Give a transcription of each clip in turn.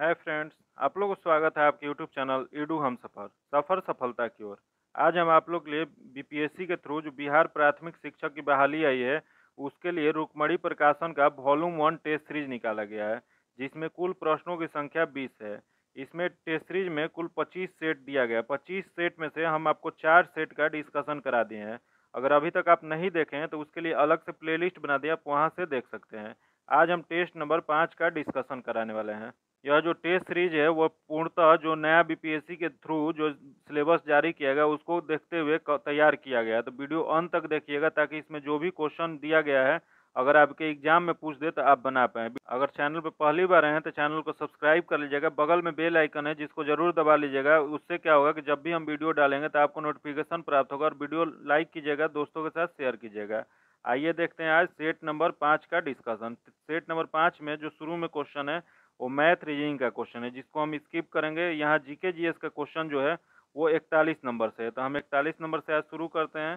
hi friends आप लोग को स्वागत है आपके यूट्यूब चैनल ईडू हम सफ़र सफ़र सफलता की ओर आज हम आप लोग के लिए बीपीएससी के थ्रू जो बिहार प्राथमिक शिक्षक की बहाली आई है उसके लिए रुकमणी प्रकाशन का वॉल्यूम वन टेस्ट सीरीज निकाला गया है जिसमें कुल प्रश्नों की संख्या बीस है इसमें टेस्ट सीरीज में कुल पच्चीस सेट दिया गया पच्चीस सेट में से हम आपको चार सेट का डिस्कशन करा दिए हैं अगर अभी तक आप नहीं देखें तो उसके लिए अलग से प्लेलिस्ट बना दिया आप वहाँ से देख सकते हैं आज हम टेस्ट नंबर पाँच का डिस्कशन कराने वाले हैं यह जो टेस्ट सीरीज है वह पूर्णतः जो नया बीपीएससी के थ्रू जो सिलेबस जारी किया गया उसको देखते हुए तैयार किया गया तो वीडियो अंत तक देखिएगा ताकि इसमें जो भी क्वेश्चन दिया गया है अगर आपके एग्जाम में पूछ दे तो आप बना पाए अगर चैनल पर पहली बार हैं तो चैनल को सब्सक्राइब कर लीजिएगा बगल में बेल आइकन है जिसको जरूर दबा लीजिएगा उससे क्या होगा कि जब भी हम वीडियो डालेंगे तो आपको नोटिफिकेशन प्राप्त होगा और वीडियो लाइक कीजिएगा दोस्तों के साथ शेयर कीजिएगा आइए देखते हैं आज सेट नंबर पाँच का डिस्कशन सेट नंबर पाँच में जो शुरू में क्वेश्चन है वो मैथ रीजनिंग का क्वेश्चन है जिसको हम स्किप करेंगे यहाँ जीके जीएस का क्वेश्चन जो है वो इकतालीस नंबर से है तो हम इकतालीस नंबर से आज शुरू करते हैं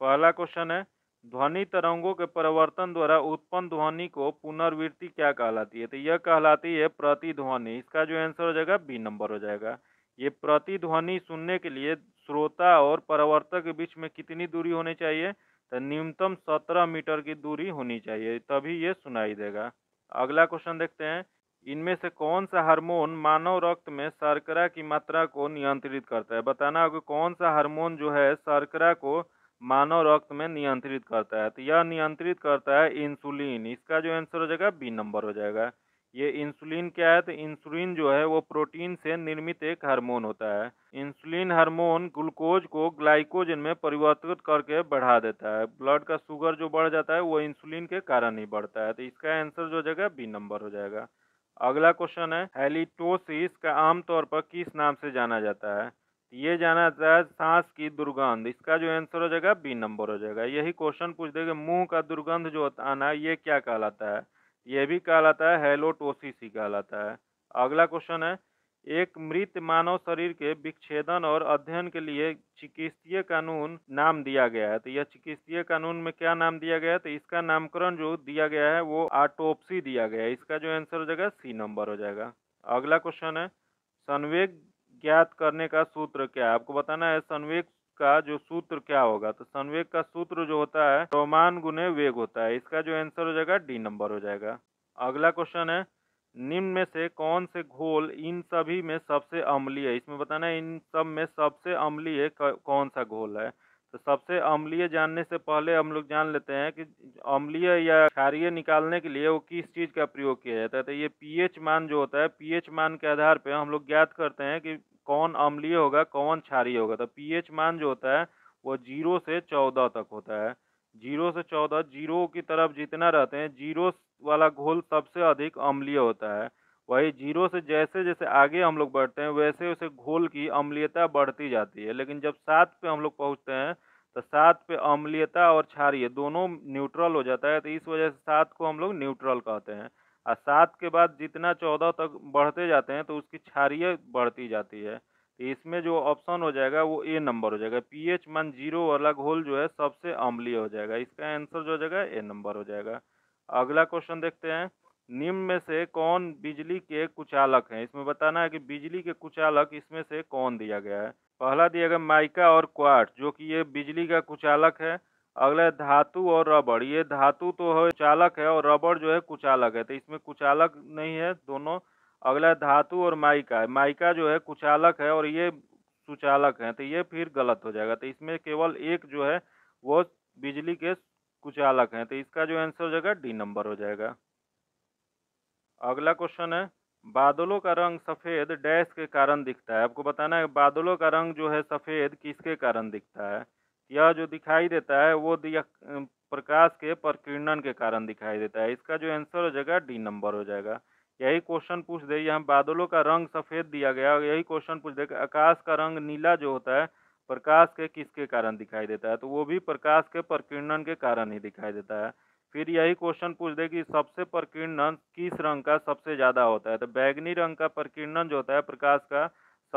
पहला क्वेश्चन है ध्वनि तरंगों के परिवर्तन द्वारा उत्पन्न ध्वनि को पुनर्वृत्ति क्या कहलाती है तो यह कहलाती है प्रतिध्वनि इसका जो आंसर हो जाएगा बी नंबर हो जाएगा ये प्रतिध्वनि सुनने के लिए श्रोता और परिवर्तक के बीच में कितनी दूरी होनी चाहिए तो न्यूनतम सत्रह मीटर की दूरी होनी चाहिए तभी ये सुनाई देगा अगला क्वेश्चन देखते हैं इनमें से कौन सा हार्मोन मानव रक्त में शर्करा की मात्रा को नियंत्रित करता है बताना होगा कौन सा हार्मोन जो है शर्करा को मानव रक्त में नियंत्रित करता है तो यह नियंत्रित करता है इंसुलिन इसका जो आंसर हो जाएगा बी नंबर हो जाएगा ये इंसुलिन क्या है तो इंसुलिन जो है वो प्रोटीन से निर्मित एक हार्मोन होता है इंसुलिन हार्मोन ग्लूकोज को ग्लाइकोजन में परिवर्तित करके बढ़ा देता है ब्लड का शुगर जो बढ़ जाता है वो इंसुलिन के कारण ही बढ़ता है तो इसका आंसर जो हो जाएगा बी नंबर हो जाएगा अगला क्वेश्चन है हेलीटोसिस का आमतौर पर किस नाम से जाना जाता है ये जाना जाता है सांस की दुर्गंध इसका जो आंसर हो जाएगा बी नंबर हो जाएगा यही क्वेश्चन पूछ देगा मुंह का दुर्गंध जो आना ये क्या कहलाता है ये भी कहलाता है हेलोटोसिस ही कहलाता है अगला क्वेश्चन है एक मृत मानव शरीर के विच्छेदन और अध्ययन के लिए चिकित्सीय कानून नाम दिया गया है तो यह चिकित्सीय कानून में क्या नाम दिया गया है तो इसका नामकरण जो दिया गया है वो आटोपसी दिया गया है इसका जो आंसर हो जाएगा सी नंबर हो जाएगा अगला क्वेश्चन है संवेग ज्ञात करने का सूत्र क्या है आपको बताना है संवेग का जो सूत्र क्या होगा तो संवेग का सूत्र जो होता है रोमान गुने वेग होता है इसका जो आंसर हो जाएगा डी नंबर हो जाएगा अगला क्वेश्चन है निम्न में से कौन से घोल इन सभी में सबसे अम्लीय है इसमें बताना है इन सब में सबसे अम्लीय कौन सा घोल है तो सबसे अम्लीय जानने से पहले हम लोग जान लेते हैं कि अम्लीय या क्षारीय निकालने के लिए वो किस चीज़ का प्रयोग किया जाता है तो ये पीएच मान जो होता है पीएच मान के आधार पे हम लोग ज्ञात करते हैं कि कौन अम्लीय होगा कौन क्षारीय होगा तो पीएच मान जो होता है वो जीरो से चौदह तक होता है जीरो से चौदह जीरो की तरफ जितना रहते हैं जीरो वाला घोल सबसे अधिक अम्लीय होता है वही जीरो से जैसे जैसे आगे हम लोग बढ़ते हैं वैसे वैसे घोल की अम्लीयता बढ़ती जाती है लेकिन जब सात पे हम लोग पहुँचते हैं तो सात पे अम्लीयता और क्षारिय दोनों न्यूट्रल हो जाता है तो इस वजह से सात को हम लोग न्यूट्रल कहते हैं और सात के बाद जितना चौदह तक बढ़ते जाते हैं तो उसकी क्षारिय बढ़ती जाती है तो इसमें जो ऑप्शन हो जाएगा वो ए नंबर हो जाएगा पीएच मान जीरो वाला घोल जो है सबसे अम्लीय हो जाएगा इसका आंसर जो हो जाएगा ए नंबर हो जाएगा अगला क्वेश्चन देखते हैं निम्न में से कौन बिजली के कुचालक हैं इसमें बताना है कि बिजली के कुचालक इसमें से कौन दिया गया है पहला दिया गया माइका और क्वाट जो कि ये बिजली का कुचालक है अगला धातु और रबड़ ये धातु तो है चालक है और रबड़ जो है कुचालक है तो इसमें कुचालक नहीं है दोनों अगला धातु और माइका माइका जो है कुचालक है और ये सुचालक है तो ये फिर गलत हो जाएगा तो इसमें केवल एक जो है वो बिजली के कुछ अलग हैं तो इसका जो आंसर हो जाएगा डी नंबर हो जाएगा अगला क्वेश्चन है बादलों का रंग सफ़ेद डैश के कारण दिखता है आपको बताना है बादलों का रंग जो है सफ़ेद किसके कारण दिखता है यह जो दिखाई देता है वो प्रकाश के प्रकीर्णन के कारण दिखाई देता है इसका जो आंसर हो जाएगा डी नंबर हो जाएगा यही क्वेश्चन पूछ दे यहाँ बादलों का रंग सफ़ेद दिया गया यही क्वेश्चन पूछ दे आकाश का रंग नीला जो होता है प्रकाश के किसके कारण दिखाई देता है तो वो भी प्रकाश के प्रकीर्णन के कारण ही दिखाई देता है फिर यही क्वेश्चन पूछ दे कि सबसे प्रकीर्णन किस रंग का सबसे ज़्यादा होता है तो बैगनी रंग का प्रकीर्णन जो होता है प्रकाश का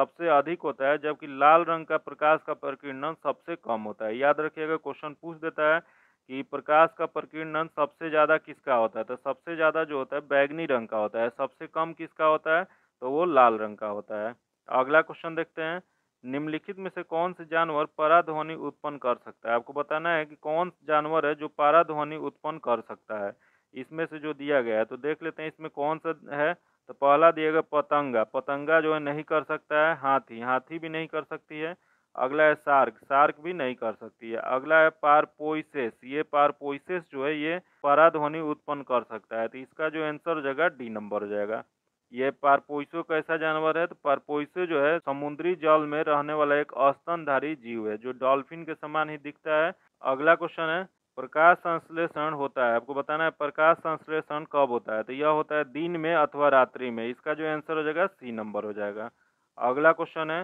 सबसे अधिक होता है जबकि लाल रंग का प्रकाश का प्रकीर्णन सबसे कम होता है याद रखिएगा क्वेश्चन पूछ देता है कि प्रकाश का प्रकीर्णन सबसे ज़्यादा किसका होता है तो सबसे ज़्यादा जो होता है बैगनी रंग का होता है सबसे कम किसका होता है तो वो लाल रंग का होता है अगला क्वेश्चन देखते हैं निम्नलिखित में से कौन से जानवर पराध्वनि उत्पन्न कर सकता है आपको बताना है कि कौन जानवर है जो पराध्वनि ध्वनि उत्पन्न कर सकता है इसमें से जो दिया गया है तो देख लेते हैं इसमें कौन सा है तो पहला दिया गया पतंगा पतंगा जो है नहीं कर सकता है हाथी हाथी भी नहीं कर सकती है अगला है सार्क सार्क भी नहीं कर सकती है अगला है पारपोइसेस ये पारपोइसेस जो है ये पराध्वनि उत्पन्न कर सकता है तो इसका जो आंसर हो जाएगा डी नंबर हो जाएगा ये पारपोइसो कैसा जानवर है तो पारपोइसो जो है समुद्री जल में रहने वाला एक अस्तनधारी जीव है जो डॉल्फिन के समान ही दिखता है अगला क्वेश्चन है प्रकाश संश्लेषण होता है आपको बताना है प्रकाश संश्लेषण कब होता है तो यह होता है दिन में अथवा रात्रि में इसका जो आंसर हो जाएगा सी नंबर हो जाएगा अगला क्वेश्चन है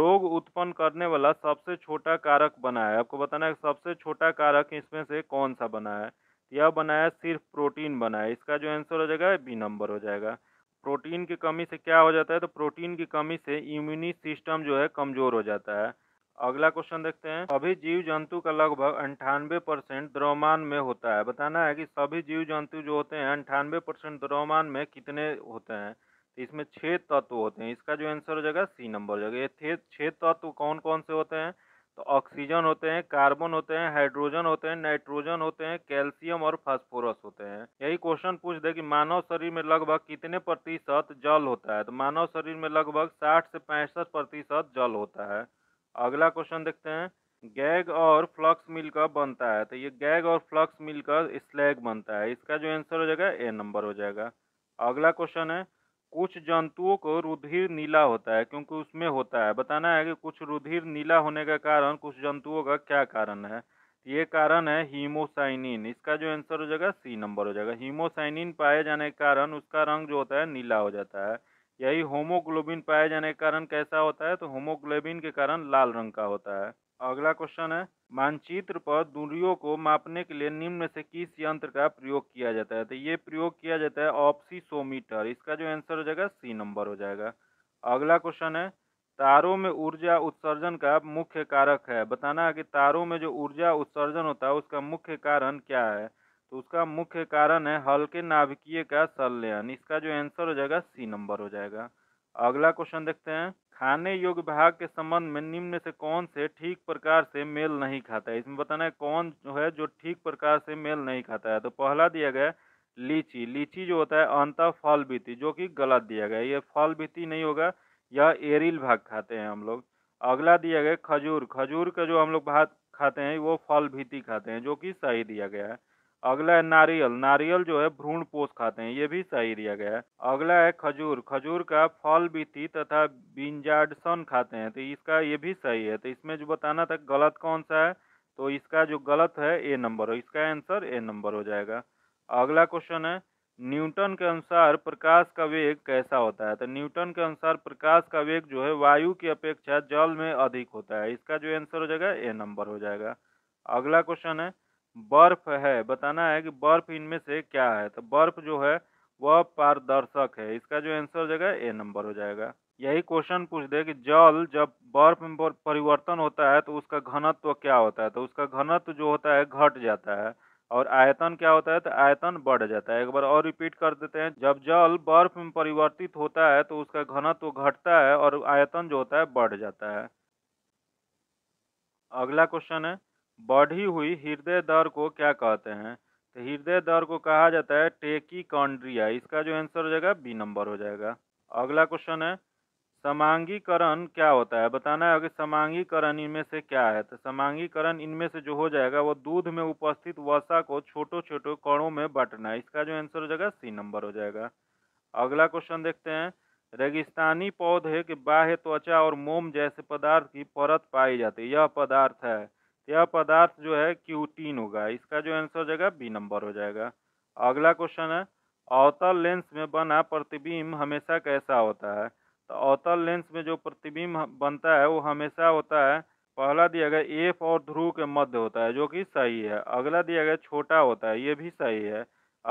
रोग उत्पन्न करने वाला सबसे छोटा कारक बना है आपको बताना है सबसे छोटा कारक इसमें से कौन सा बना है यह बनाया सिर्फ प्रोटीन बना है इसका जो आंसर हो जाएगा बी नंबर हो जाएगा प्रोटीन की कमी से क्या हो जाता है तो प्रोटीन की कमी से इम्यूनी सिस्टम जो है कमज़ोर हो जाता है अगला क्वेश्चन देखते हैं सभी जीव जंतु का लगभग अंठानवे परसेंट द्रव्यमान में होता है बताना है कि सभी जीव जंतु जो होते हैं अंठानवे परसेंट द्रव्यमान में कितने होते हैं तो इसमें छह तत्व होते हैं इसका जो आंसर हो जाएगा सी नंबर हो जाएगा ये छह तत्व कौन कौन से होते हैं तो ऑक्सीजन होते हैं कार्बन होते हैं हाइड्रोजन होते हैं नाइट्रोजन होते हैं कैल्शियम और फास्फोरस होते हैं यही क्वेश्चन पूछ दे कि मानव शरीर में लगभग कितने प्रतिशत जल होता है तो मानव शरीर में लगभग साठ से पैंसठ प्रतिशत जल होता है अगला क्वेश्चन देखते हैं गैग और फ्लक्स मिलकर बनता है तो ये गैग और फ्लक्स मिलकर स्लैग बनता है इसका जो आंसर हो जाएगा ए नंबर हो जाएगा अगला क्वेश्चन है कुछ जंतुओं को रुधिर नीला होता है क्योंकि उसमें होता है बताना है कि कुछ रुधिर नीला होने का कारण कुछ जंतुओं का क्या कारण है तो ये कारण है हीमोसाइनिन इसका जो आंसर हो जाएगा सी नंबर हो जाएगा हीमोसाइनिन पाए जाने के कारण उसका रंग जो होता है नीला हो जाता है यही होमोग्लोबिन पाए जाने के कारण कैसा होता है तो होमोग्लोबिन के कारण लाल रंग का होता है अगला क्वेश्चन है मानचित्र पर दूरियों को मापने के लिए निम्न से किस यंत्र का प्रयोग किया जाता है तो ये प्रयोग किया जाता है ऑप्सीसोमीटर इसका जो आंसर हो जाएगा सी नंबर हो जाएगा अगला क्वेश्चन है तारों में ऊर्जा उत्सर्जन का मुख्य कारक है बताना है कि तारों में जो ऊर्जा उत्सर्जन होता है उसका मुख्य कारण क्या है तो उसका मुख्य कारण है हल्के नाभिकीय का संलयन इसका जो आंसर हो जाएगा सी नंबर हो जाएगा अगला क्वेश्चन देखते हैं खाने योग्य भाग के संबंध में निम्न से कौन से ठीक प्रकार से मेल नहीं खाता है इसमें बताना है कौन जो है जो ठीक प्रकार से मेल नहीं खाता है तो पहला दिया गया लीची लीची जो होता है अंत फल भीति जो कि गलत दिया गया ये फल भीति नहीं होगा यह एरिल भाग खाते हैं हम लोग अगला दिया गया खजूर खजूर का जो हम लोग भाग खाते हैं वो फल भीति खाते हैं जो कि सही दिया गया है अगला है नारियल नारियल जो है भ्रूण पोष खाते हैं ये भी सही दिया गया है अगला है खजूर खजूर का फल बीती तथा बिंजाडसन खाते हैं तो इसका ये भी सही है तो इसमें जो बताना था गलत कौन सा है तो इसका जो गलत है ए नंबर हो इसका आंसर ए नंबर हो जाएगा अगला क्वेश्चन है न्यूटन के अनुसार प्रकाश का वेग कैसा होता है तो न्यूटन के अनुसार प्रकाश का वेग जो है वायु की अपेक्षा जल में अधिक होता है इसका जो आंसर हो जाएगा ए नंबर हो जाएगा अगला क्वेश्चन है बर्फ है बताना है कि बर्फ इनमें से क्या है तो बर्फ जो है वह पारदर्शक है इसका जो आंसर हो जाएगा ए नंबर हो जाएगा यही क्वेश्चन पूछ दे कि जल जब बर्फ में परिवर्तन होता है तो उसका घनत्व क्या होता है तो उसका घनत्व जो होता है घट जाता है और आयतन क्या होता है तो आयतन बढ़ जाता है एक बार और रिपीट कर देते हैं जब जल बर्फ में परिवर्तित होता है तो उसका घनत्व घटता है और आयतन जो होता है बढ़ जाता है अगला क्वेश्चन है बढ़ी हुई हृदय दर को क्या कहते हैं तो हृदय दर को कहा जाता है टेकिकॉन्ड्रिया इसका जो आंसर हो जाएगा बी नंबर हो जाएगा अगला क्वेश्चन है समांगीकरण क्या होता है बताना है कि समांगीकरण इनमें से क्या है तो समांगीकरण इनमें से जो हो जाएगा वो दूध में उपस्थित वसा को छोटे छोटे कणों में बांटना इसका जो आंसर हो जाएगा सी नंबर हो जाएगा अगला क्वेश्चन देखते हैं रेगिस्तानी पौधे के बाह्य त्वचा और मोम जैसे पदार्थ की परत पाई जाती है यह पदार्थ है यह पदार्थ जो है क्यूटीन होगा इसका जो आंसर हो जाएगा बी नंबर हो जाएगा अगला क्वेश्चन है अवतल लेंस में बना प्रतिबिंब हमेशा कैसा होता है तो अवतल लेंस में जो प्रतिबिंब बनता है वो हमेशा होता है पहला दिया गया एफ और ध्रुव के मध्य होता है जो कि सही है अगला दिया गया छोटा होता है ये भी सही है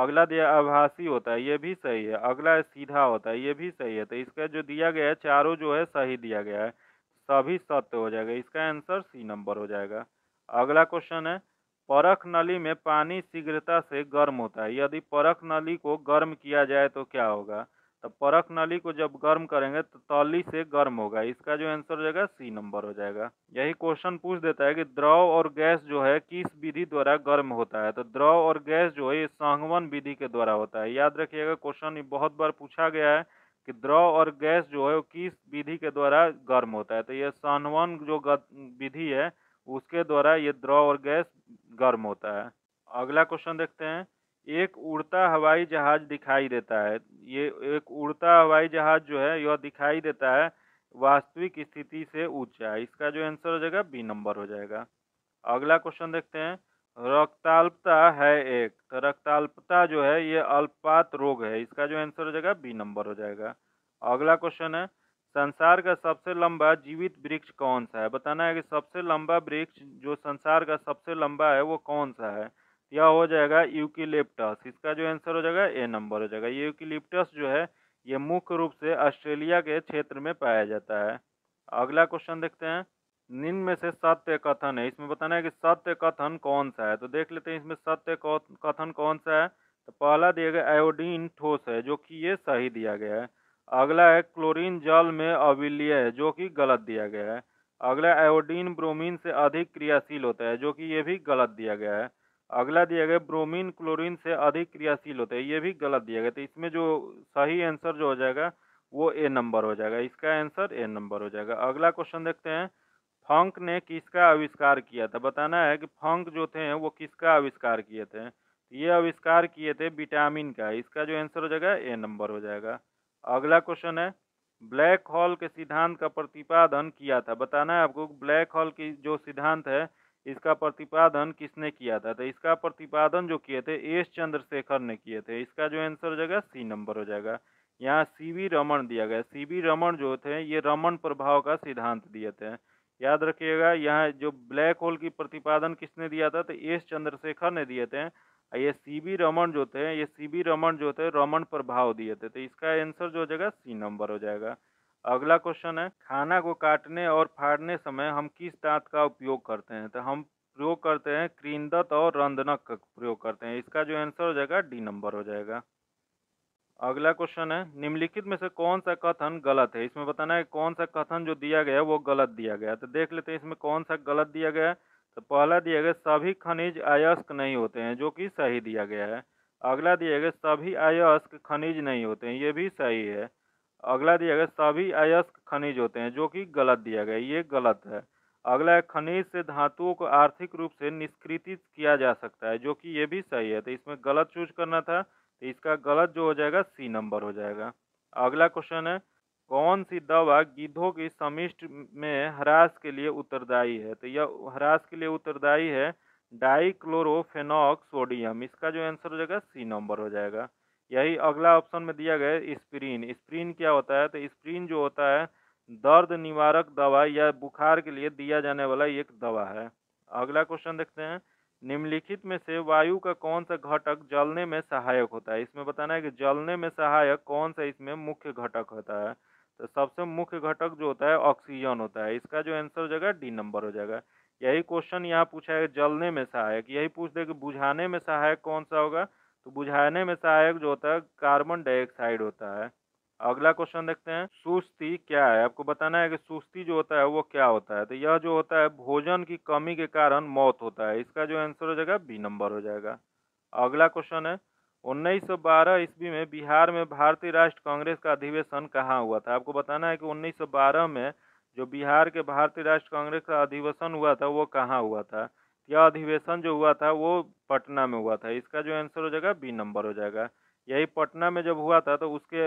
अगला दिया आभासी होता है ये भी सही है अगला सीधा होता है ये भी सही है तो इसका जो दिया गया है चारों जो है सही दिया गया है सभी सत्य हो जाएगा इसका आंसर सी नंबर हो जाएगा अगला क्वेश्चन है परख नली में पानी शीघ्रता से गर्म होता है यदि परख नली को गर्म किया जाए तो क्या होगा तो परख नली को जब गर्म करेंगे तो तली से गर्म होगा इसका जो आंसर हो जाएगा सी नंबर हो जाएगा यही क्वेश्चन पूछ देता है कि द्रव और गैस जो है किस विधि द्वारा गर्म होता है तो द्रव और गैस जो है ये संहवन विधि के द्वारा होता है याद रखिएगा क्वेश्चन बहुत बार पूछा गया है कि द्रव और गैस जो है वो किस विधि के द्वारा गर्म होता है तो यह संहवन जो विधि है उसके द्वारा ये द्रव और गैस गर्म होता है अगला क्वेश्चन देखते हैं एक उड़ता हवाई जहाज दिखाई देता है ये एक उड़ता हवाई जहाज जो है यह दिखाई देता है वास्तविक स्थिति से ऊंचा इसका जो आंसर हो जाएगा बी नंबर हो जाएगा अगला क्वेश्चन देखते हैं रक्ताल्पता है एक तो रक्ताल्पता जो है ये अल्पात रोग है इसका जो आंसर हो जाएगा बी नंबर हो जाएगा अगला क्वेश्चन है संसार का सबसे लंबा जीवित वृक्ष कौन सा है बताना है कि सबसे लंबा वृक्ष जो संसार का सबसे लंबा है वो कौन सा है यह हो जाएगा यूकिलिप्टस इसका जो आंसर हो जाएगा ए नंबर हो जाएगा ये यूकिलिप्टस जो है ये मुख्य रूप से ऑस्ट्रेलिया के क्षेत्र में पाया जाता है अगला क्वेश्चन देखते हैं निम्न में से सत्य कथन है इसमें बताना है कि सत्य कथन कौन सा है तो देख लेते हैं इसमें सत्य कथन कौन सा है तो पहला दिया गया आयोडीन ठोस है जो कि ये सही दिया गया है अगला है क्लोरीन जल में अविलीय जो कि गलत दिया गया है अगला आयोडीन ब्रोमीन से अधिक क्रियाशील होता है जो कि ये भी गलत दिया गया है अगला दिया गया ब्रोमीन क्लोरीन से अधिक क्रियाशील होता है ये भी गलत दिया गया तो इसमें जो सही आंसर जो हो जाएगा वो ए नंबर हो जाएगा इसका आंसर ए नंबर हो जाएगा अगला क्वेश्चन देखते हैं फंक ने किसका आविष्कार किया था बताना है कि फंक जो थे वो किसका आविष्कार किए थे ये आविष्कार किए थे विटामिन का इसका जो आंसर हो जाएगा ए नंबर हो जाएगा अगला क्वेश्चन है ब्लैक होल के सिद्धांत का प्रतिपादन किया था बताना है आपको ब्लैक होल की जो सिद्धांत है इसका प्रतिपादन किसने किया था तो इसका प्रतिपादन जो किए थे एस चंद्रशेखर ने किए थे इसका जो आंसर हो जाएगा सी नंबर हो जाएगा यहाँ सी वी रमन दिया गया सी वी रमन जो थे ये रमन प्रभाव का सिद्धांत दिए थे याद रखिएगा यहाँ जो ब्लैक होल की प्रतिपादन किसने दिया था तो एस चंद्रशेखर ने दिए थे ये सी बी रमन जो थे ये सी बी रमन जो थे रमन पर भाव दिए थे तो इसका आंसर जो हो जाएगा सी नंबर हो जाएगा अगला क्वेश्चन है खाना को काटने और फाड़ने समय हम किस दांत का उपयोग करते हैं तो हम प्रयोग करते हैं क्रिंदत और रंधनक का प्रयोग करते हैं इसका जो आंसर हो जाएगा डी नंबर हो जाएगा अगला क्वेश्चन है निम्नलिखित में से कौन सा कथन गलत है इसमें बताना है कौन सा कथन जो दिया गया वो गलत दिया गया तो देख लेते हैं इसमें कौन सा गलत दिया गया है तो पहला दिया गया सभी खनिज अयस्क नहीं होते हैं जो कि सही दिया गया है अगला दिया गया सभी अयस्क खनिज नहीं होते हैं ये भी सही है अगला दिया गया सभी अयस्क खनिज होते हैं जो कि गलत दिया गया ये गलत है अगला है खनिज से धातुओं को आर्थिक रूप से निष्कृतित किया जा सकता है जो कि ये भी सही है तो इसमें गलत चूज करना था तो इसका गलत जो हो जाएगा सी नंबर हो जाएगा अगला क्वेश्चन है कौन सी दवा गिद्धों की समिष्ट में ह्रास के लिए उत्तरदायी है तो यह ह्रास के लिए उत्तरदायी है डाइक्लोरोफेनॉक सोडियम इसका जो आंसर हो जाएगा सी नंबर हो जाएगा यही अगला ऑप्शन में दिया गया है स्प्रीन स्प्रीन क्या होता है तो स्प्रीन जो होता है दर्द निवारक दवा या बुखार के लिए दिया जाने वाला एक दवा है अगला क्वेश्चन देखते हैं निम्नलिखित में से वायु का कौन सा घटक जलने में सहायक होता है इसमें बताना है कि जलने में सहायक कौन सा इसमें मुख्य घटक होता है तो सबसे मुख्य घटक जो होता है ऑक्सीजन होता है इसका जो आंसर हो जाएगा डी नंबर हो जाएगा यही क्वेश्चन यहाँ पूछा है जलने में सहायक यही पूछ दे कि बुझाने में सहायक कौन सा होगा तो बुझाने में सहायक जो होता है कार्बन डाइऑक्साइड होता है अगला क्वेश्चन देखते हैं सुस्ती क्या है आपको बताना है कि सुस्ती जो होता है वो क्या होता है तो यह जो होता है भोजन की कमी के कारण मौत होता है इसका जो आंसर हो जाएगा बी नंबर हो जाएगा अगला क्वेश्चन है उन्नीस सौ बारह ईस्वी में बिहार में भारतीय राष्ट्र कांग्रेस का अधिवेशन कहाँ हुआ था आपको बताना है कि उन्नीस सौ बारह में जो बिहार के भारतीय राष्ट्र कांग्रेस का अधिवेशन हुआ था वो कहाँ हुआ था यह अधिवेशन जो हुआ था वो पटना में हुआ था इसका जो आंसर हो जाएगा बी नंबर हो जाएगा यही पटना में जब हुआ था तो उसके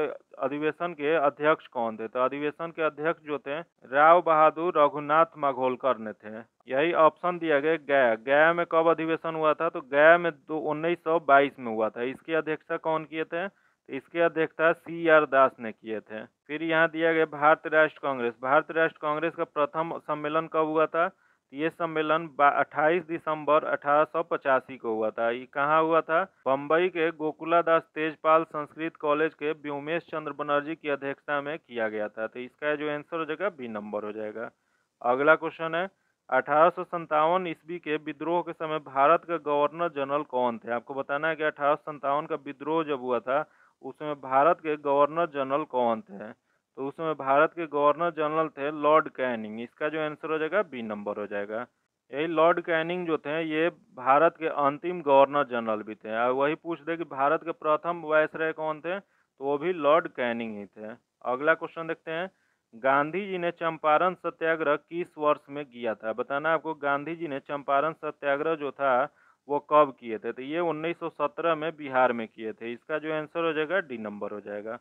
अधिवेशन के अध्यक्ष कौन थे तो अधिवेशन के अध्यक्ष जो थे राव बहादुर रघुनाथ माघोलकर ने थे यही ऑप्शन दिया गया गया गया में कब अधिवेशन हुआ था तो गया में दो उन्नीस सौ बाईस में हुआ था इसकी अध्यक्षता कौन किए थे तो इसकी अध्यक्षता सी आर दास ने किए थे फिर यहाँ दिया गया भारत राष्ट्र कांग्रेस भारत राष्ट्र कांग्रेस का प्रथम सम्मेलन कब हुआ था ये सम्मेलन 28 दिसंबर अठारह को हुआ था ये कहाँ हुआ था बम्बई के गोकुलादास तेजपाल संस्कृत कॉलेज के व्योमेश चंद्र बनर्जी की अध्यक्षता में किया गया था तो इसका जो आंसर हो जाएगा बी नंबर हो जाएगा अगला क्वेश्चन है अठारह ईस्वी के विद्रोह के समय भारत का गवर्नर जनरल कौन थे आपको बताना है कि अठारह का विद्रोह जब हुआ था उस समय भारत के गवर्नर जनरल कौन थे तो उस समय भारत के गवर्नर जनरल थे लॉर्ड कैनिंग इसका जो आंसर हो जाएगा बी नंबर हो जाएगा यही लॉर्ड कैनिंग जो थे ये भारत के अंतिम गवर्नर जनरल भी थे और वही पूछ दे कि भारत के प्रथम वायस कौन थे तो वो भी लॉर्ड कैनिंग ही थे अगला क्वेश्चन देखते हैं गांधी जी ने चंपारण सत्याग्रह किस वर्ष में किया था बताना आपको गांधी जी ने चंपारण सत्याग्रह जो था वो कब किए थे तो ये 1917 में बिहार में किए थे इसका जो आंसर हो जाएगा डी नंबर हो जाएगा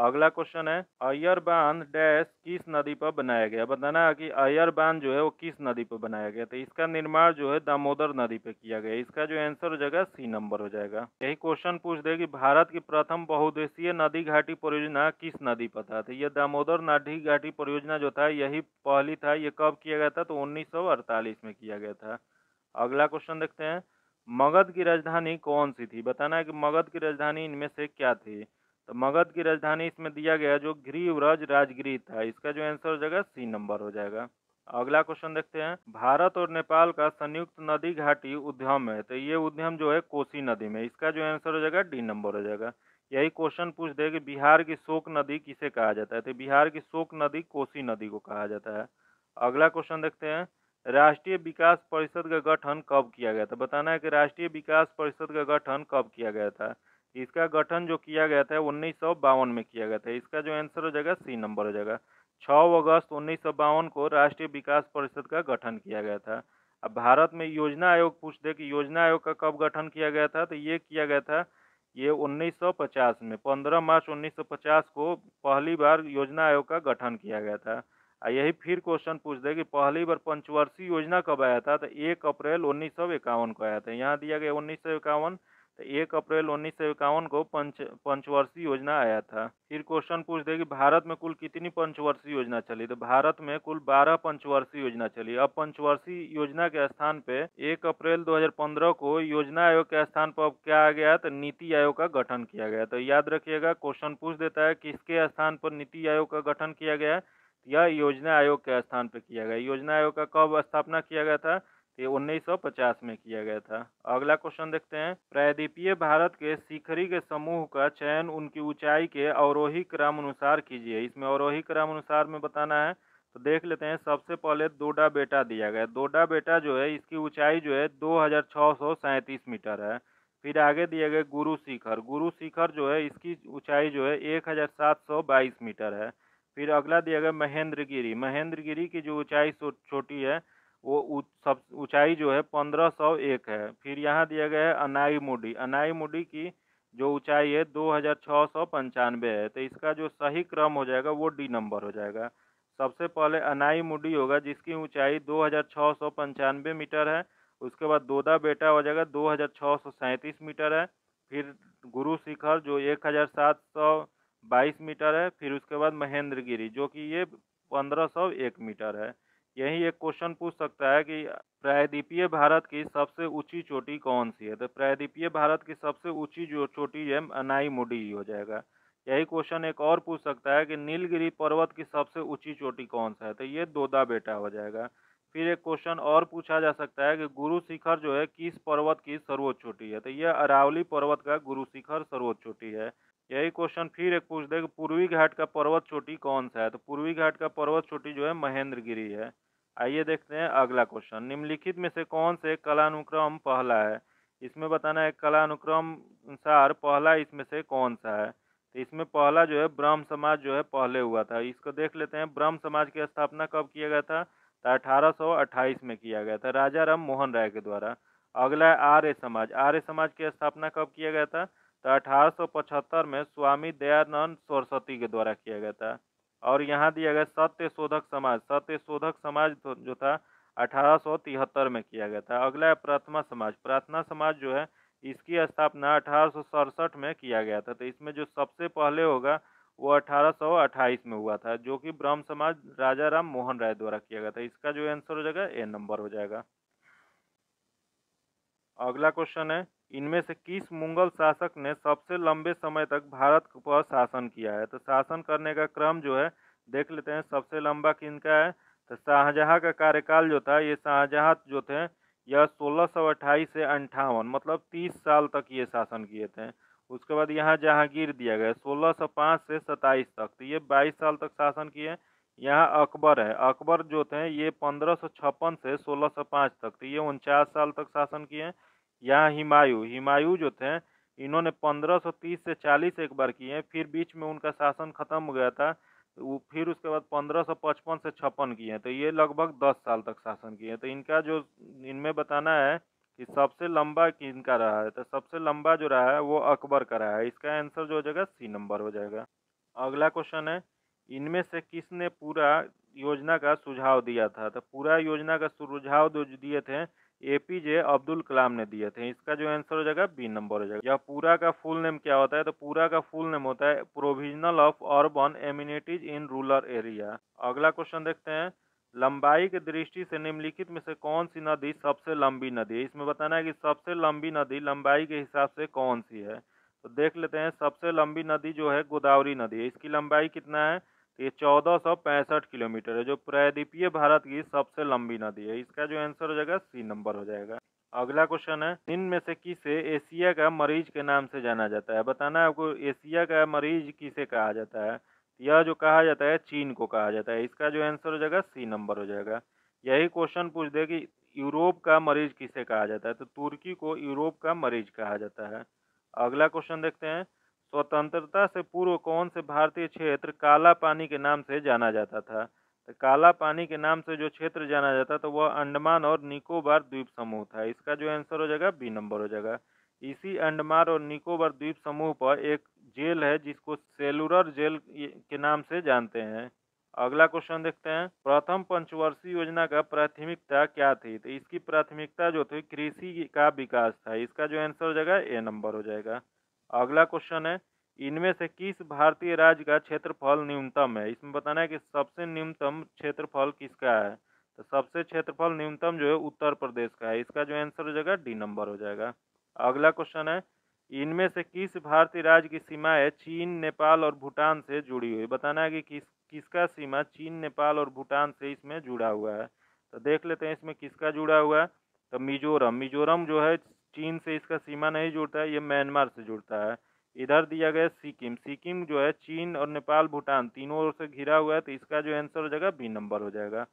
अगला क्वेश्चन है अयर बांध डैश किस नदी पर बनाया गया बताना है कि अयर बांध जो है वो किस नदी पर बनाया गया तो इसका निर्माण जो है दामोदर नदी पे किया गया इसका जो आंसर हो जाएगा सी नंबर हो जाएगा यही क्वेश्चन पूछ दे कि भारत की प्रथम बहुद्देशीय नदी घाटी परियोजना किस नदी पर था तो ये दामोदर नदी घाटी परियोजना जो था यही पहली था ये कब किया गया था तो उन्नीस में किया गया था अगला क्वेश्चन देखते हैं मगध की राजधानी कौन सी थी बताना है कि मगध की राजधानी इनमें से क्या थी तो मगध की राजधानी इसमें दिया गया जो व्रज राजगिरी था इसका जो आंसर हो जाएगा सी नंबर हो जाएगा अगला क्वेश्चन देखते हैं भारत और नेपाल का संयुक्त नदी घाटी उद्यम है तो ये उद्यम जो है कोसी नदी में इसका जो आंसर हो जाएगा डी नंबर हो जाएगा यही क्वेश्चन पूछ दे कि बिहार की शोक नदी किसे कहा जाता है तो बिहार की शोक नदी कोसी नदी को कहा जाता है अगला क्वेश्चन देखते हैं राष्ट्रीय विकास परिषद का गठन कब किया गया था बताना है कि राष्ट्रीय विकास परिषद का गठन कब किया गया था इसका गठन जो किया गया था उन्नीस में किया गया था इसका जो आंसर हो जाएगा सी नंबर हो जाएगा 6 अगस्त उन्नीस को राष्ट्रीय विकास परिषद का गठन किया गया था अब भारत में योजना आयोग पूछ दे कि योजना आयोग का कब गठन किया गया था तो ये किया गया था ये 1950 में 15 मार्च 1950 को पहली बार योजना आयोग का गठन किया गया था यही फिर क्वेश्चन पूछ दे कि पहली बार पंचवर्षीय योजना कब आया था तो एक अप्रैल उन्नीस को आया था यहाँ दिया गया उन्नीस तो एक अप्रैल उन्नीस सौ इक्यावन को पंच पंचवर्षीय योजना आया था फिर क्वेश्चन पूछ दे कि भारत में कुल कितनी पंचवर्षीय योजना चली तो भारत में कुल 12 पंचवर्षीय योजना चली अब पंचवर्षीय योजना के स्थान पे एक अप्रैल 2015 को योजना आयोग के स्थान पर अब क्या आ गया तो नीति आयोग का गठन किया गया तो याद रखिएगा क्वेश्चन पूछ देता है किसके स्थान पर नीति आयोग का गठन किया गया तो यह योजना आयोग के स्थान पर किया गया योजना आयोग का कब स्थापना किया गया था ये 1950 में किया गया था अगला क्वेश्चन देखते हैं प्रायद्वीपीय भारत के शिखरी के समूह का चयन उनकी ऊंचाई के अवरोही क्रम अनुसार कीजिए इसमें अवरोही क्रम अनुसार में बताना है तो देख लेते हैं सबसे पहले दोडा बेटा दिया गया दोडा बेटा जो है इसकी ऊंचाई जो है दो मीटर है फिर आगे दिए गए गुरु शिखर गुरु शिखर जो है इसकी ऊंचाई जो है एक मीटर है फिर अगला दिया गया महेंद्रगिरी महेंद्रगिरी की जो ऊंचाई छोटी है वो सब ऊंचाई जो है पंद्रह सौ एक है फिर यहाँ दिया गया है अनाई मुडी अनाई मुडी की जो ऊंचाई है दो हज़ार छः सौ पंचानवे है तो इसका जो सही क्रम हो जाएगा वो डी नंबर हो जाएगा सबसे पहले अनाई मुडी होगा जिसकी ऊंचाई दो हज़ार छः सौ पंचानवे मीटर है उसके बाद दोदा बेटा हो जाएगा दो हज़ार छः सौ सैंतीस मीटर है फिर गुरु शिखर जो एक हज़ार सात सौ बाईस मीटर है फिर उसके बाद महेंद्रगिरी जो कि ये पंद्रह सौ एक मीटर है यही एक क्वेश्चन पूछ सकता है कि प्रायद्वीपीय भारत की सबसे ऊंची चोटी कौन सी है तो प्रायद्वीपीय भारत की सबसे ऊंची जो चोटी है अनाई मुडी हो जाएगा यही क्वेश्चन एक और पूछ सकता है कि नीलगिरी पर्वत की सबसे ऊंची चोटी कौन सा है तो ये दोदा बेटा हो जाएगा फिर एक क्वेश्चन और पूछा जा सकता है कि गुरु शिखर जो है किस पर्वत की सर्वोच्च चोटी है तो यह अरावली पर्वत का गुरु शिखर सर्वोच्च चोटी है यही क्वेश्चन फिर एक पूछ दे कि पूर्वी घाट का पर्वत चोटी कौन सा है तो पूर्वी घाट का पर्वत चोटी जो है महेंद्र है आइए देखते हैं अगला क्वेश्चन निम्नलिखित में से कौन से कलानुक्रम पहला है इसमें बताना है कलानुक्रम अनुसार पहला इसमें से कौन सा है तो इसमें पहला जो है ब्रह्म समाज जो है पहले हुआ था इसको देख लेते हैं ब्रह्म समाज की स्थापना कब किया गया था तो अठारह में किया गया था राजा राम मोहन राय के द्वारा अगला है आर्य समाज आर्य समाज की स्थापना कब किया गया था तो अठारह में स्वामी दयानंद सरस्वती के द्वारा किया गया था और यहाँ दिया गया सत्य शोधक समाज सत्य शोधक समाज तो जो था अठारह में किया गया था अगला है प्रार्थना समाज प्रार्थना समाज जो है इसकी स्थापना अठारह में किया गया था तो इसमें जो सबसे पहले होगा वो अठारह में हुआ था जो कि ब्रह्म समाज राजा राम मोहन राय द्वारा किया गया था इसका जो आंसर हो जाएगा ए नंबर हो जाएगा अगला क्वेश्चन है इनमें से किस मुगल शासक ने सबसे लंबे समय तक भारत पर शासन किया है तो शासन करने का क्रम जो है देख लेते हैं सबसे लंबा किनका है तो शाहजहाँ का कार्यकाल जो था ये शाहजहाँ जो थे यह सोलह सौ अट्ठाईस से अंठावन मतलब तीस साल तक ये शासन किए थे उसके बाद यहाँ जहांगीर दिया गया सोलह सौ पाँच से सताईस तक तो ये बाईस साल तक शासन किए यहाँ अकबर है अकबर जो थे ये पंद्रह सौ छप्पन से सोलह सौ पाँच तक तो ये उनचास साल तक शासन किए हैं यहाँ हिमायु हिमायु जो थे इन्होंने 1530 से 40 एक बार किए फिर बीच में उनका शासन खत्म हो गया था तो वो फिर उसके बाद 1555 से छप्पन किए तो ये लगभग 10 साल तक शासन किए तो इनका जो इनमें बताना है कि सबसे लंबा किनका रहा है तो सबसे लंबा जो रहा है वो अकबर का रहा है इसका आंसर जो हो जाएगा सी नंबर हो जाएगा अगला क्वेश्चन है इनमें से किसने पूरा योजना का सुझाव दिया था तो पूरा योजना का सुझाव जो दिए थे एपीजे अब्दुल कलाम ने दिए थे इसका जो आंसर हो जाएगा बी नंबर हो जाएगा यह पूरा का फुल नेम क्या होता है तो पूरा का फुल नेम होता है provisional of urban amenities in rural area अगला क्वेश्चन देखते हैं लंबाई की दृष्टि से निम्नलिखित में से कौन सी नदी सबसे लंबी नदी है इसमें बताना है कि सबसे लंबी नदी लंबाई के हिसाब से कौन सी है तो देख लेते हैं सबसे लंबी नदी जो है गोदावरी नदी है इसकी लंबाई कितना है ये चौदह सौ पैंसठ किलोमीटर है जो प्रायद्वीपीय भारत की सबसे लंबी नदी है इसका जो आंसर हो जाएगा सी नंबर हो जाएगा अगला क्वेश्चन है में से किसे एशिया का मरीज के नाम से जाना जाता है बताना है आपको एशिया का मरीज किसे कहा जाता है यह जो कहा जाता है चीन को कहा जाता है इसका जो आंसर हो जाएगा सी नंबर हो जाएगा यही क्वेश्चन पूछ दे कि यूरोप का मरीज किसे कहा जाता है तो तुर्की को यूरोप का मरीज कहा जाता है अगला क्वेश्चन देखते हैं स्वतंत्रता से पूर्व कौन से भारतीय क्षेत्र काला पानी के नाम से जाना जाता था तो काला पानी के नाम से जो क्षेत्र जाना जाता था वह अंडमान और निकोबार द्वीप समूह था इसका जो आंसर हो जाएगा बी नंबर हो जाएगा इसी अंडमान और निकोबार द्वीप समूह पर एक जेल है जिसको सेलुलर जेल के नाम से जानते हैं अगला क्वेश्चन देखते हैं प्रथम पंचवर्षीय योजना का प्राथमिकता क्या थी तो इसकी प्राथमिकता जो थी कृषि का विकास था इसका जो आंसर हो जाएगा ए नंबर हो जाएगा अगला क्वेश्चन है इनमें से किस भारतीय राज्य का क्षेत्रफल न्यूनतम है इसमें बताना है कि सबसे न्यूनतम क्षेत्रफल किसका है तो सबसे क्षेत्रफल न्यूनतम जो है उत्तर प्रदेश का है इसका जो आंसर हो जाएगा डी नंबर हो जाएगा अगला क्वेश्चन है इनमें से किस भारतीय राज्य की सीमाएं चीन नेपाल और भूटान से जुड़ी हुई बताना है कि किस किसका सीमा चीन नेपाल और भूटान से इसमें जुड़ा हुआ है तो देख लेते हैं इसमें किसका जुड़ा हुआ है तो मिजोरम मिजोरम जो है चीन से इसका सीमा नहीं जुड़ता है ये म्यांमार से जुड़ता है इधर दिया गया सिक्किम सिक्किम जो है चीन और नेपाल भूटान तीनों ओर से घिरा हुआ है तो इसका जो आंसर हो जाएगा बी नंबर हो जाएगा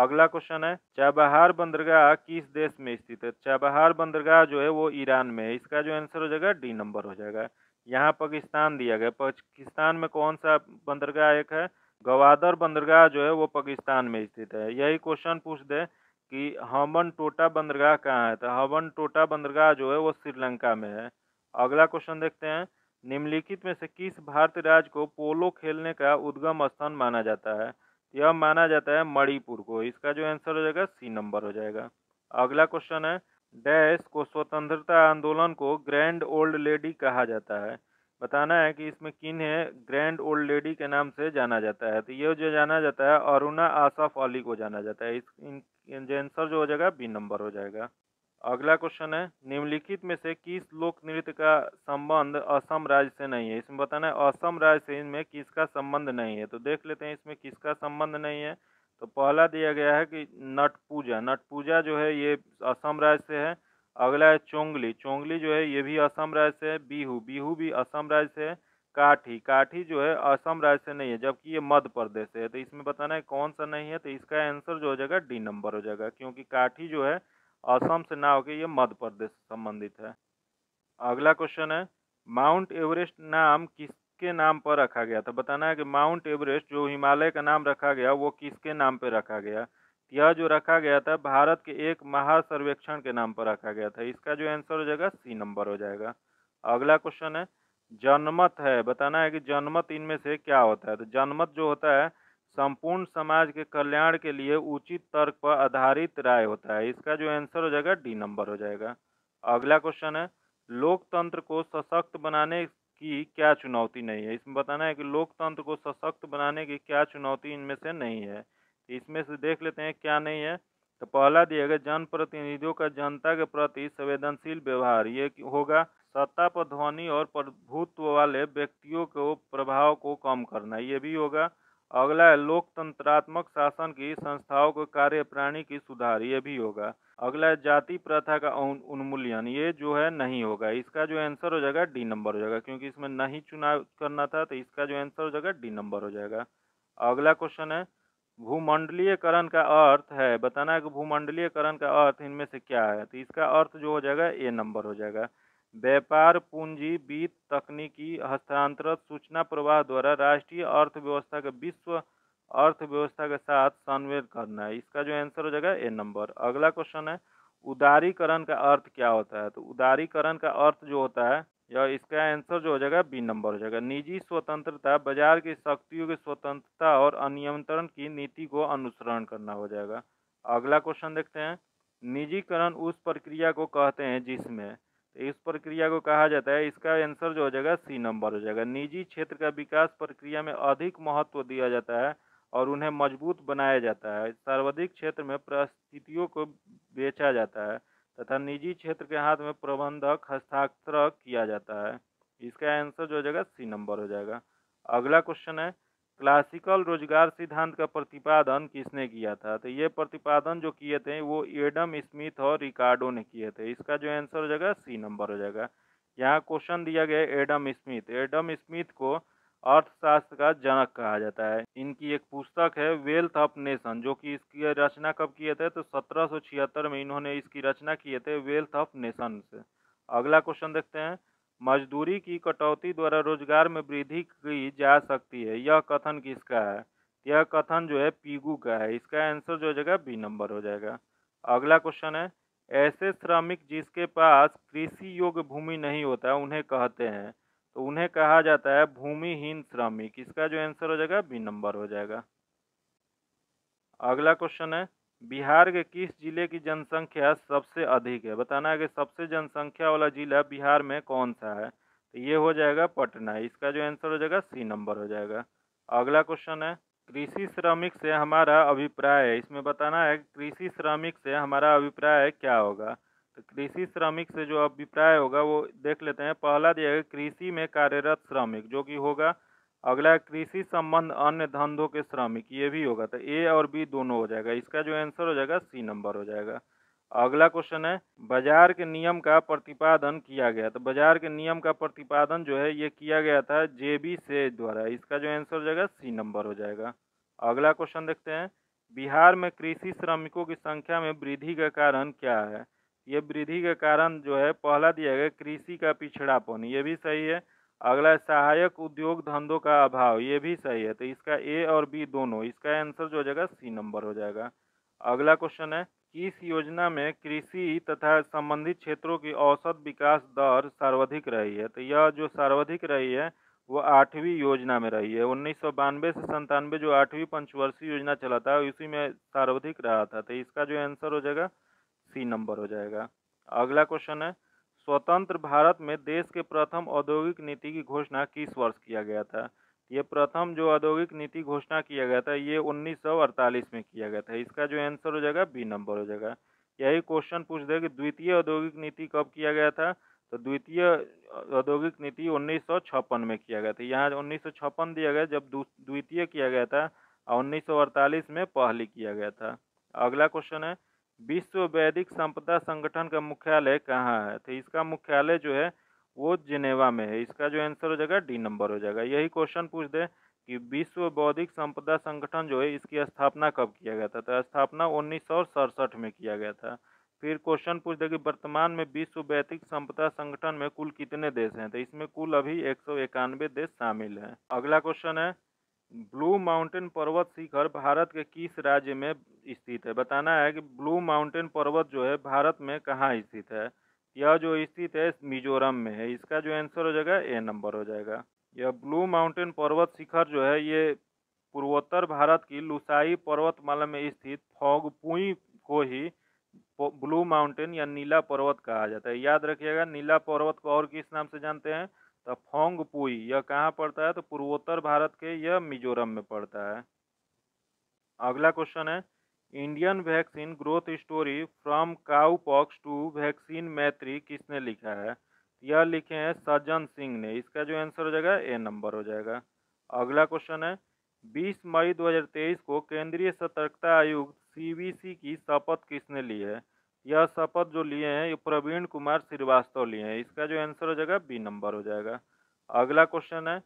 अगला क्वेश्चन है चाबहार बंदरगाह किस देश में स्थित है चाबहार बंदरगाह जो है वो ईरान में है इसका जो आंसर हो जाएगा डी नंबर हो जाएगा यहाँ पाकिस्तान दिया गया पाकिस्तान में कौन सा बंदरगाह एक है गवादर बंदरगाह जो है वो पाकिस्तान में स्थित है यही क्वेश्चन पूछ दे कि हवन टोटा बंदरगाह कहाँ है तो हवन टोटा बंदरगाह जो है वो श्रीलंका में है अगला क्वेश्चन देखते हैं निम्नलिखित में से किस भारतीय राज्य को पोलो खेलने का उद्गम स्थान माना जाता है तो यह माना जाता है मणिपुर को इसका जो आंसर हो जाएगा सी नंबर हो जाएगा अगला क्वेश्चन है डैश को स्वतंत्रता आंदोलन को ग्रैंड ओल्ड लेडी कहा जाता है बताना है कि इसमें किन है ग्रैंड ओल्ड लेडी के नाम से जाना जाता है तो यह जो जाना जाता है अरुणा आसाफ अली को जाना जाता है इस इन, इनके आंसर जो हो जाएगा बी नंबर हो जाएगा अगला क्वेश्चन है निम्नलिखित में से किस लोक नृत्य का संबंध असम राज्य से नहीं है इसमें बताना है असम राज्य से इनमें किसका संबंध नहीं है तो देख लेते हैं इसमें किसका संबंध नहीं है तो पहला दिया गया है कि नट पूजा नट पूजा जो है ये असम राज्य से है अगला है चोंगली चोंगली जो है ये भी असम राज्य से है बीहू बीहू भी असम राज्य से है काठी काठी जो है असम राज्य से नहीं है जबकि ये मध्य प्रदेश से है तो इसमें बताना है कौन सा नहीं है तो इसका आंसर जो हो जाएगा डी नंबर हो जाएगा क्योंकि काठी जो है असम से ना होकर ये मध्य प्रदेश से संबंधित है अगला क्वेश्चन है माउंट एवरेस्ट नाम किसके नाम पर रखा गया था तो बताना है कि माउंट एवरेस्ट जो हिमालय का नाम रखा गया वो किसके नाम पर रखा गया तो यह जो रखा गया था भारत के एक महासर्वेक्षण के नाम पर रखा गया था इसका जो आंसर हो जाएगा सी नंबर हो जाएगा अगला क्वेश्चन है जनमत है बताना है कि जनमत इनमें से क्या होता है तो जनमत जो होता है संपूर्ण समाज के कल्याण के लिए उचित तर्क पर आधारित राय होता है इसका जो आंसर हो जाएगा डी नंबर हो जाएगा अगला क्वेश्चन है लोकतंत्र को सशक्त बनाने की क्या चुनौती नहीं है इसमें बताना है कि लोकतंत्र को सशक्त बनाने की क्या चुनौती इनमें से नहीं है इसमें से देख लेते हैं क्या नहीं है तो पहला दिया गया जनप्रतिनिधियों का जनता के प्रति संवेदनशील व्यवहार ये होगा सत्ता पर ध्वनि और प्रभुत्व वाले व्यक्तियों के प्रभाव को कम करना ये भी होगा अगला है लोकतंत्रात्मक शासन की संस्थाओं को कार्य प्रणाली की सुधार ये भी होगा अगला है जाति प्रथा का उन्मूल्यन ये जो है नहीं होगा इसका जो आंसर हो जाएगा डी नंबर हो जाएगा क्योंकि इसमें नहीं चुनाव करना था तो इसका जो आंसर हो जाएगा डी नंबर हो जाएगा अगला क्वेश्चन है भूमंडलीयकरण का अर्थ है बताना है कि भूमंडलीयकरण का अर्थ इनमें से क्या है तो इसका अर्थ जो हो जाएगा ए नंबर हो जाएगा व्यापार पूंजी वित्त तकनीकी हस्तांतरण सूचना प्रवाह द्वारा राष्ट्रीय अर्थव्यवस्था का विश्व अर्थव्यवस्था के साथ संवेद करना है इसका जो आंसर हो जाएगा ए नंबर अगला क्वेश्चन है उदारीकरण का अर्थ क्या होता है तो उदारीकरण का अर्थ जो होता है या इसका आंसर जो हो जाएगा बी नंबर हो जाएगा निजी स्वतंत्रता बाजार की शक्तियों की स्वतंत्रता और अनियंत्रण की नीति को अनुसरण करना हो जाएगा अगला क्वेश्चन देखते हैं निजीकरण उस प्रक्रिया को कहते हैं जिसमें तो इस प्रक्रिया को कहा जाता है इसका आंसर जो हो जाएगा सी नंबर हो जाएगा निजी क्षेत्र का विकास प्रक्रिया में अधिक महत्व दिया जाता है और उन्हें मजबूत बनाया जाता है सार्वजनिक क्षेत्र में परिस्थितियों को बेचा जाता है तथा निजी क्षेत्र के हाथ में प्रबंधक हस्ताक्षर किया जाता है इसका आंसर जो हो जाएगा सी नंबर हो जाएगा अगला क्वेश्चन है क्लासिकल रोजगार सिद्धांत का प्रतिपादन किसने किया था तो ये प्रतिपादन जो किए थे वो एडम स्मिथ और रिकार्डो ने किए थे इसका जो आंसर हो जाएगा सी नंबर हो जाएगा यहाँ क्वेश्चन दिया गया एडम स्मिथ एडम स्मिथ को अर्थशास्त्र का जनक कहा जाता है इनकी एक पुस्तक है वेल्थ ऑफ नेशन जो कि इसकी रचना कब किए थे तो सत्रह में इन्होंने इसकी रचना किए थे वेल्थ ऑफ नेशन से अगला क्वेश्चन देखते हैं मजदूरी की कटौती द्वारा रोजगार में वृद्धि की जा सकती है यह कथन किसका है यह कथन जो है पीगू का है इसका आंसर जो हो जाएगा बी नंबर हो जाएगा अगला क्वेश्चन है ऐसे श्रमिक जिसके पास कृषि योग्य भूमि नहीं होता उन्हें कहते हैं तो उन्हें कहा जाता है भूमिहीन श्रमिक इसका जो आंसर हो जाएगा बी नंबर हो जाएगा अगला क्वेश्चन है बिहार के किस जिले की जनसंख्या सबसे अधिक है बताना है कि सबसे जनसंख्या वाला जिला बिहार में कौन सा है तो ये हो जाएगा पटना इसका जो आंसर हो जाएगा सी नंबर हो जाएगा अगला क्वेश्चन है कृषि श्रमिक से हमारा अभिप्राय है इसमें बताना है कृषि श्रमिक से हमारा अभिप्राय क्या होगा तो कृषि श्रमिक से जो अभिप्राय होगा वो देख लेते हैं पहला दिया कृषि में कार्यरत श्रमिक जो कि होगा अगला कृषि संबंध अन्य धंधों के श्रमिक ये भी होगा तो ए और बी दोनों हो जाएगा इसका जो आंसर हो जाएगा सी नंबर हो जाएगा अगला क्वेश्चन है बाजार के नियम का प्रतिपादन किया गया तो बाजार के नियम का प्रतिपादन जो है ये किया गया था जे बी से द्वारा इसका जो आंसर हो जाएगा सी नंबर हो जाएगा अगला क्वेश्चन देखते हैं बिहार में कृषि श्रमिकों की संख्या में वृद्धि का कारण क्या है ये वृद्धि का कारण जो है पहला दिया गया कृषि का पिछड़ापन ये भी सही है अगला सहायक उद्योग धंधों का अभाव ये भी सही है तो इसका ए और बी दोनों इसका आंसर जो हो जाएगा सी नंबर हो जाएगा अगला क्वेश्चन है कि इस योजना में कृषि तथा संबंधित क्षेत्रों की औसत विकास दर सर्वाधिक रही है तो यह जो सर्वाधिक रही है वो आठवीं योजना में रही है उन्नीस से संतानवे जो आठवीं पंचवर्षीय योजना चला था उसी में सर्वाधिक रहा था तो इसका जो आंसर हो जाएगा सी नंबर हो जाएगा अगला क्वेश्चन है स्वतंत्र भारत में देश के प्रथम औद्योगिक नीति की घोषणा किस वर्ष किया गया था ये प्रथम जो औद्योगिक नीति घोषणा किया गया था ये 1948 में किया गया था इसका जो आंसर हो जाएगा बी नंबर हो जाएगा यही क्वेश्चन पूछ दे कि द्वितीय औद्योगिक नीति कब किया गया था तो द्वितीय औद्योगिक नीति 1956 में किया गया था यहाँ उन्नीस दिया गया जब द्वितीय किया गया था और उन्नीस में पहली किया गया था अगला क्वेश्चन है विश्व वैदिक संपदा संगठन का मुख्यालय कहाँ है तो इसका मुख्यालय जो है वो जिनेवा में है इसका जो आंसर हो जाएगा डी नंबर हो जाएगा यही क्वेश्चन पूछ दे कि विश्व बौद्धिक संपदा संगठन जो है इसकी स्थापना कब किया गया था तो स्थापना उन्नीस में किया गया था फिर क्वेश्चन पूछ दे कि वर्तमान में विश्व वैदिक संपदा संगठन में कुल कितने देश हैं तो इसमें कुल अभी एक देश शामिल हैं अगला क्वेश्चन है ब्लू माउंटेन पर्वत शिखर भारत के किस राज्य में स्थित है बताना है कि ब्लू माउंटेन पर्वत जो है भारत में कहाँ स्थित है यह जो स्थित है मिजोरम में है इसका जो आंसर हो जाएगा ए नंबर हो जाएगा यह ब्लू माउंटेन पर्वत शिखर जो है ये पूर्वोत्तर भारत की लुसाई पर्वतमाला में स्थित फोगपुई को ही ब्लू माउंटेन या नीला पर्वत कहा जाता है याद रखिएगा नीला पर्वत को और किस नाम से जानते हैं तो फोंगपुई यह कहाँ पड़ता है तो पूर्वोत्तर भारत के यह मिजोरम में पड़ता है अगला क्वेश्चन है Indian vaccine growth story from cowpox to vaccine Maitri किसने लिखा है तो यह लिखे हैं सज्जन सिंह ने इसका जो आंसर हो जाएगा ए नंबर हो जाएगा अगला क्वेश्चन है 20 मई 2023 को केंद्रीय सतर्कता आयुक्त सीबीसी की शपथ किसने ली है यह शपथ जो लिए हैं ये प्रवीण कुमार श्रीवास्तव लिए हैं इसका जो आंसर हो जाएगा बी नंबर हो जाएगा अगला क्वेश्चन है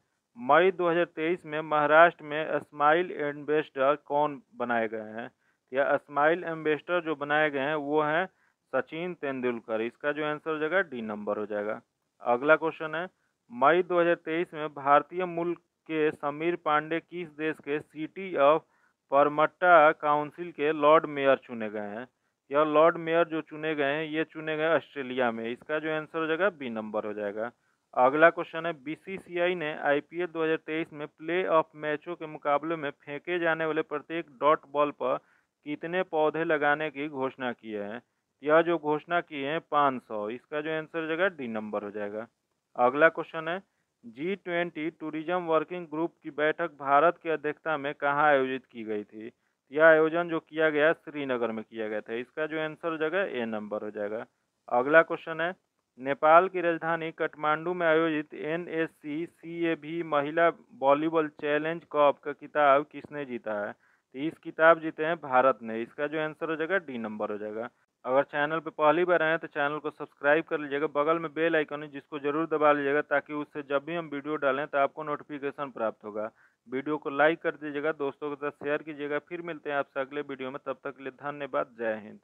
मई 2023 में महाराष्ट्र में स्माइल एम्बेसडर कौन बनाए गए हैं या स्माइल एम्बेसडर जो बनाए गए हैं वो हैं सचिन तेंदुलकर इसका जो आंसर हो जाएगा डी नंबर हो जाएगा अगला क्वेश्चन है मई 2023 में भारतीय मूल के समीर पांडे किस देश के सिटी ऑफ परमट्टा काउंसिल के लॉर्ड मेयर चुने गए हैं या लॉर्ड मेयर जो चुने गए हैं ये चुने गए ऑस्ट्रेलिया में इसका जो आंसर हो जाएगा बी नंबर हो जाएगा अगला क्वेश्चन है बीसीसीआई ने आईपीएल 2023 में प्ले ऑफ मैचों के मुकाबले में फेंके जाने वाले प्रत्येक डॉट बॉल पर कितने पौधे लगाने की घोषणा की है यह जो घोषणा की है सौ इसका जो आंसर हो जाएगा डी नंबर हो जाएगा अगला क्वेश्चन है G twenty tourism working group की बैठक भारत की अध्यक्षता में कहाँ आयोजित की गई थी यह आयोजन जो किया गया श्रीनगर में किया गया था इसका जो आंसर हो जाएगा ए नंबर हो जाएगा अगला क्वेश्चन है नेपाल की राजधानी काठमांडू में आयोजित एन एस सी सी ए भी महिला वॉलीबॉल चैलेंज कप का किताब किसने जीता है तो इस किताब जीते हैं भारत ने इसका जो आंसर हो जाएगा डी नंबर हो जाएगा अगर चैनल पर पहली बार आए तो चैनल को सब्सक्राइब कर लीजिएगा बगल में बेल आइकन है जिसको जरूर दबा लीजिएगा ताकि उससे जब भी हम वीडियो डालें तो आपको नोटिफिकेशन प्राप्त होगा वीडियो को लाइक कर दीजिएगा दोस्तों के साथ शेयर कीजिएगा फिर मिलते हैं आपसे अगले वीडियो में तब तक के लिए धन्यवाद जय हिंद